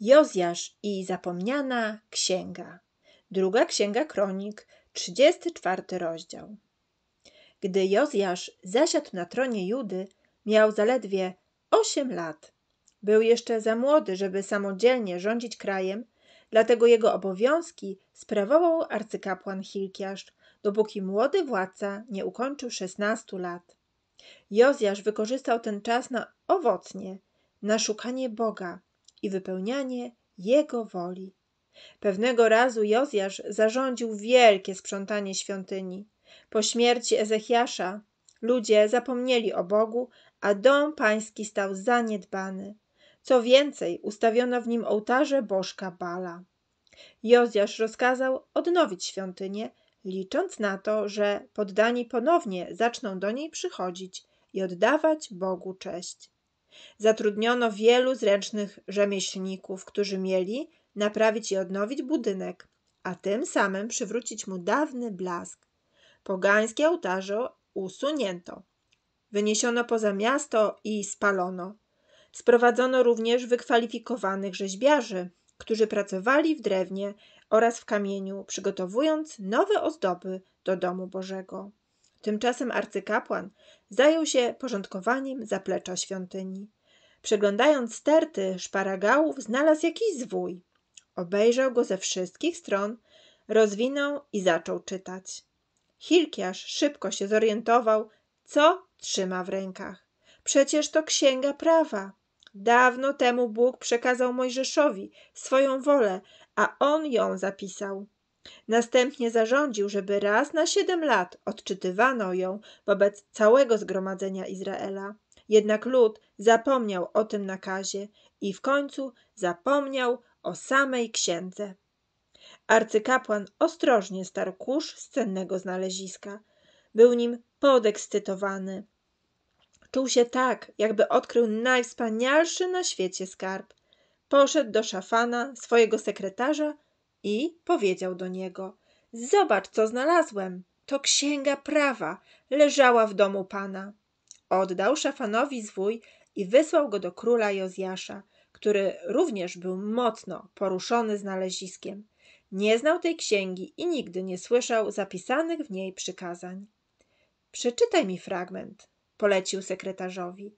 Jozjasz i zapomniana księga. Druga księga kronik, 34 rozdział. Gdy Jozjasz zasiadł na tronie Judy, miał zaledwie 8 lat. Był jeszcze za młody, żeby samodzielnie rządzić krajem, dlatego jego obowiązki sprawował arcykapłan Hilkiasz, dopóki młody władca nie ukończył 16 lat. Jozjasz wykorzystał ten czas na owocnie, na szukanie Boga, i wypełnianie Jego woli. Pewnego razu Jozjasz zarządził wielkie sprzątanie świątyni. Po śmierci Ezechiasza ludzie zapomnieli o Bogu, a dom pański stał zaniedbany. Co więcej, ustawiono w nim ołtarze bożka Bala. Jozjasz rozkazał odnowić świątynię, licząc na to, że poddani ponownie zaczną do niej przychodzić i oddawać Bogu cześć. Zatrudniono wielu zręcznych rzemieślników, którzy mieli naprawić i odnowić budynek, a tym samym przywrócić mu dawny blask. Pogańskie ołtarze usunięto, wyniesiono poza miasto i spalono. Sprowadzono również wykwalifikowanych rzeźbiarzy, którzy pracowali w drewnie oraz w kamieniu, przygotowując nowe ozdoby do domu Bożego. Tymczasem arcykapłan zajął się porządkowaniem zaplecza świątyni. Przeglądając sterty szparagałów, znalazł jakiś zwój. Obejrzał go ze wszystkich stron, rozwinął i zaczął czytać. Hilkiarz szybko się zorientował, co trzyma w rękach. Przecież to księga prawa. Dawno temu Bóg przekazał Mojżeszowi swoją wolę, a on ją zapisał. Następnie zarządził, żeby raz na siedem lat odczytywano ją wobec całego zgromadzenia Izraela. Jednak lud zapomniał o tym nakazie i w końcu zapomniał o samej księdze. Arcykapłan ostrożnie starł kurz z cennego znaleziska. Był nim podekscytowany. Czuł się tak, jakby odkrył najwspanialszy na świecie skarb. Poszedł do szafana, swojego sekretarza i powiedział do niego: Zobacz, co znalazłem. To księga prawa, leżała w domu pana. Oddał szafanowi zwój i wysłał go do króla Jozjasza, który również był mocno poruszony znaleziskiem. Nie znał tej księgi i nigdy nie słyszał zapisanych w niej przykazań. Przeczytaj mi fragment, polecił sekretarzowi.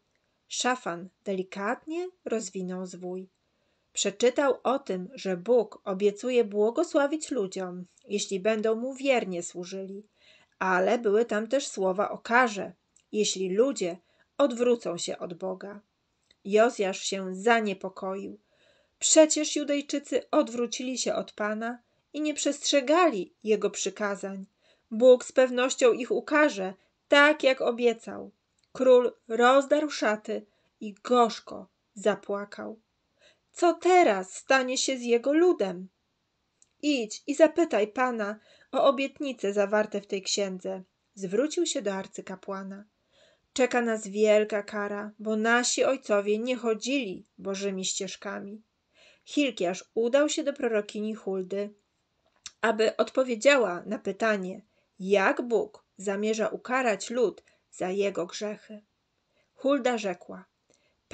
Szafan delikatnie rozwinął zwój. Przeczytał o tym, że Bóg obiecuje błogosławić ludziom, jeśli będą mu wiernie służyli, ale były tam też słowa o karze, jeśli ludzie odwrócą się od Boga. Jozjasz się zaniepokoił. Przecież Judejczycy odwrócili się od Pana i nie przestrzegali Jego przykazań. Bóg z pewnością ich ukarze, tak jak obiecał. Król rozdarł szaty i gorzko zapłakał co teraz stanie się z jego ludem? Idź i zapytaj Pana o obietnice zawarte w tej księdze. Zwrócił się do arcykapłana. Czeka nas wielka kara, bo nasi ojcowie nie chodzili Bożymi ścieżkami. Hilkiasz udał się do prorokini Huldy, aby odpowiedziała na pytanie, jak Bóg zamierza ukarać lud za jego grzechy. Hulda rzekła: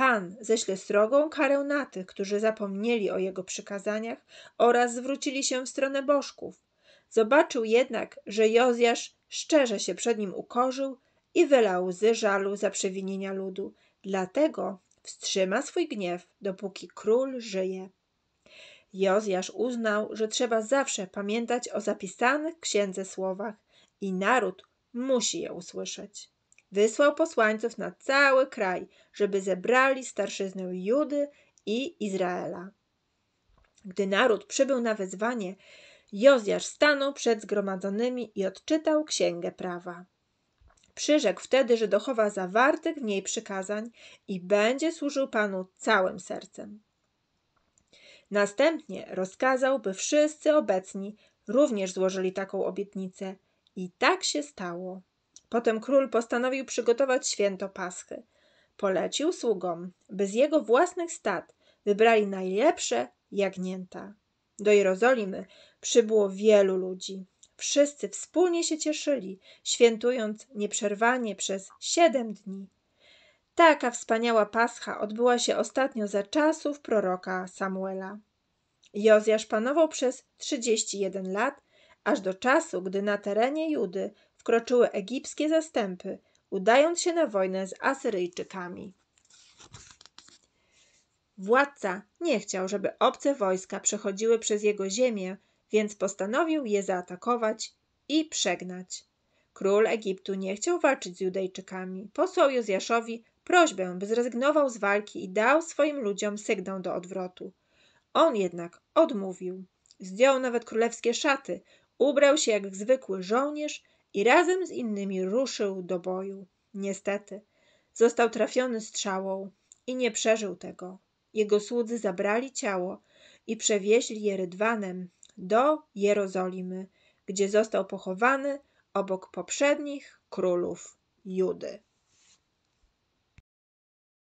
Pan ześle srogą karę na tych, którzy zapomnieli o Jego przykazaniach oraz zwrócili się w stronę bożków. Zobaczył jednak, że Jozjasz szczerze się przed nim ukorzył i wylał łzy żalu za przewinienia ludu. Dlatego wstrzyma swój gniew, dopóki król żyje. Jozjasz uznał, że trzeba zawsze pamiętać o zapisanych w księdze słowach i naród musi je usłyszeć. Wysłał posłańców na cały kraj, żeby zebrali starszyznę Judy i Izraela. Gdy naród przybył na wezwanie, Jozjasz stanął przed zgromadzonymi i odczytał księgę prawa. Przyrzekł wtedy, że dochowa zawartych w niej przykazań i będzie służył Panu całym sercem. Następnie rozkazał, by wszyscy obecni również złożyli taką obietnicę, i tak się stało. Potem król postanowił przygotować święto Paschy. Polecił sługom, by z jego własnych stad wybrali najlepsze jagnięta. Do Jerozolimy przybyło wielu ludzi. Wszyscy wspólnie się cieszyli, świętując nieprzerwanie przez siedem dni. Taka wspaniała Pascha odbyła się ostatnio za czasów proroka Samuela. Jozjasz panował przez 31 lat, aż do czasu, gdy na terenie Judy wkroczyły egipskie zastępy, udając się na wojnę z Asyryjczykami. Władca nie chciał, żeby obce wojska przechodziły przez jego ziemię, więc postanowił je zaatakować i przegnać. Król Egiptu nie chciał walczyć z Judejczykami. Posłał Jozjaszowi prośbę, by zrezygnował z walki i dał swoim ludziom sygnał do odwrotu. On jednak odmówił. Zdjął nawet królewskie szaty, ubrał się jak zwykły żołnierz i razem z innymi ruszył do boju. Niestety, został trafiony strzałą i nie przeżył tego. Jego słudzy zabrali ciało i przewieźli je rydwanem do Jerozolimy, gdzie został pochowany obok poprzednich królów Judy.